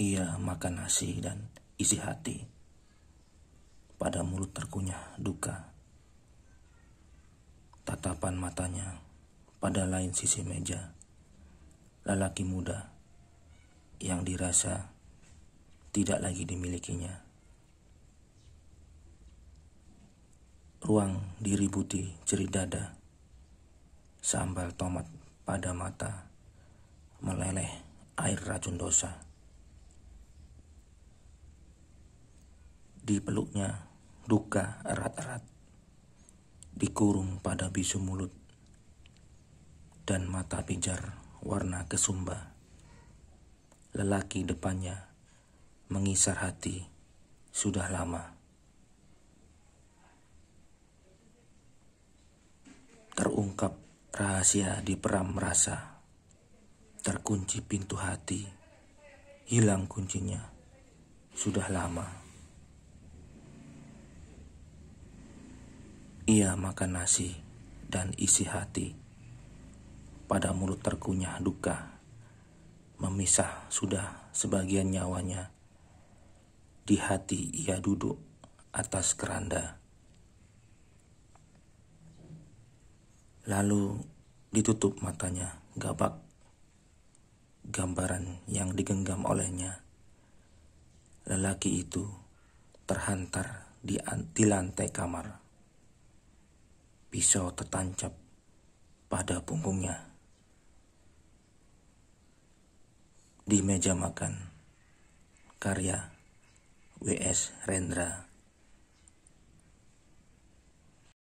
Ia makan nasi dan isi hati. Pada mulut terkunyah duka. Tatapan matanya pada lain sisi meja. Lelaki muda yang dirasa tidak lagi dimilikinya. Ruang diributi ceri dada, sambal tomat pada mata, meleleh air racun dosa. di peluknya duka erat-erat, dikurung pada bisu mulut, dan mata pijar warna kesumba. Lelaki depannya mengisar hati sudah lama. Terungkap rahasia di peram rasa, terkunci pintu hati, hilang kuncinya sudah lama. Ia makan nasi dan isi hati. Pada mulut terkunyah duka. Memisah sudah sebagian nyawanya. Di hati ia duduk atas keranda. Lalu ditutup matanya gabak gambaran yang digenggam olehnya. Lelaki itu terhantar di, di lantai kamar. Pisau tertancap pada punggungnya. Di meja makan, karya W.S. Rendra.